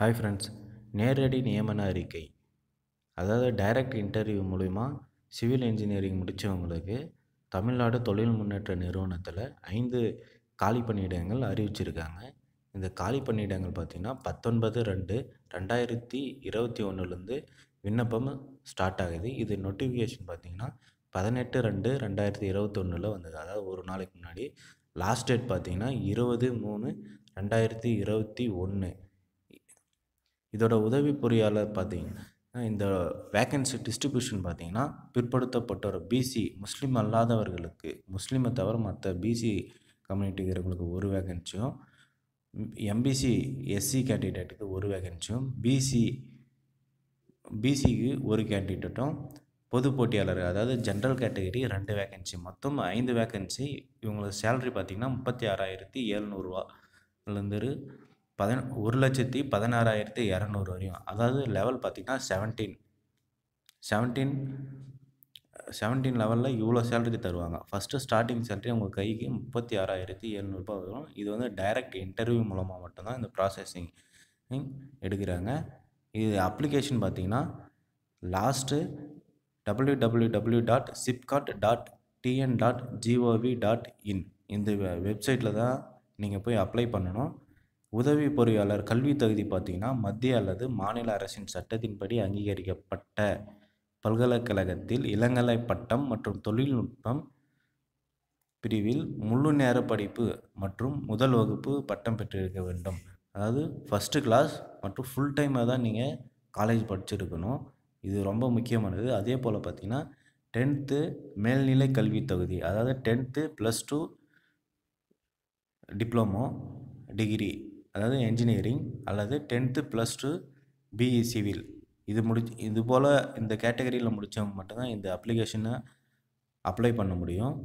hi friends நேரடி நியமன அறிக்கை அதாவது டைரக்ட் இன்டர்வியூ மூலிமா சிவில் இன்ஜினியரிங் முடித்தவங்களுக்கு தமிழ்நாடு தொழில் முன்னேற்ற நிறுவனத்தில் ஐந்து காலி பணியிடங்கள் அறிவிச்சிருக்காங்க இந்த காலி பணியிடங்கள் பார்த்திங்கன்னா பத்தொன்பது ரெண்டு ரெண்டாயிரத்தி இருபத்தி ஒன்றுலேருந்து விண்ணப்பம் ஸ்டார்ட் ஆகுது இது நோட்டிஃபிகேஷன் பார்த்திங்கன்னா பதினெட்டு ரெண்டு ரெண்டாயிரத்தி இருபத்தொன்னில் வந்தது அதாவது ஒரு நாளைக்கு முன்னாடி லாஸ்ட் டேட் பார்த்திங்கன்னா இருபது மூணு ரெண்டாயிரத்தி இருபத்தி ஒன்று இதோட உதவி பொறியாளர் பார்த்தீங்கன்னா இந்த வேக்கன்சி டிஸ்ட்ரிபியூஷன் பார்த்தீங்கன்னா பிற்படுத்தப்பட்டோர் பிசி முஸ்லீம் அல்லாதவர்களுக்கு முஸ்லீமை தவிர மற்ற பிசி கம்யூனிட்டிக்கிறவங்களுக்கு ஒரு வேகன்சியும் எம்பிசி எஸ்சி கேண்டிடேட்டுக்கு ஒரு வேகன்சியும் பிசி பிசிக்கு ஒரு கேண்டிடேட்டும் பொது போட்டியாளர் அதாவது ஜென்ரல் கேட்டகரி ரெண்டு வேகன்சி மொத்தம் ஐந்து வேகன்சி இவங்களுக்கு சேலரி பார்த்திங்கன்னா முப்பத்தி ஆறாயிரத்தி ஏழ்நூறுவாலேருந்து பதன ஒரு லட்சத்தி பதினாறாயிரத்தி இரநூறு வரையும் அதாவது லெவல் பார்த்திங்கன்னா செவன்டீன் செவன்டீன் செவன்டீன் லெவலில் இவ்வளோ சேலரி தருவாங்க ஃபஸ்ட்டு ஸ்டார்டிங் சேலரி உங்கள் கைக்கு முப்பத்தி ஆறாயிரத்தி எழுநூறுபா வரும் இது வந்து டைரக்ட் இன்டர்வியூ மூலமாக மட்டும்தான் இந்த ப்ராசஸிங் எடுக்கிறாங்க இது அப்ளிகேஷன் பார்த்திங்கன்னா last W W W dot SIPCOT dot TN dot GOV dot in இந்த வெப்சைட்டில் தான் நீங்கள் போய் அப்ளை பண்ணணும் உதவி பொறியாளர் கல்வி தகுதி பார்த்திங்கன்னா மத்திய அல்லது மாநில அரசின் சட்டத்தின்படி அங்கீகரிக்கப்பட்ட பல்கலைக்கழகத்தில் இளங்கலை பட்டம் மற்றும் தொழில்நுட்பம் பிரிவில் முழு நேர படிப்பு மற்றும் முதல் வகுப்பு பட்டம் பெற்றிருக்க வேண்டும் அதாவது ஃபஸ்ட்டு கிளாஸ் மற்றும் ஃபுல் டைமாக தான் நீங்கள் காலேஜ் படிச்சிருக்கணும் இது ரொம்ப முக்கியமானது அதே போல் பார்த்திங்கன்னா டென்த்து மேல்நிலை கல்வி தகுதி அதாவது tenth plus two diploma degree அதாவது என்ஜினியரிங் அல்லது tenth plus two BE civil இது முடிச்சு இது போல் இந்த கேட்டகரியில் முடித்தவங்க மட்டும்தான் இந்த அப்ளிகேஷனை அப்ளை பண்ண முடியும்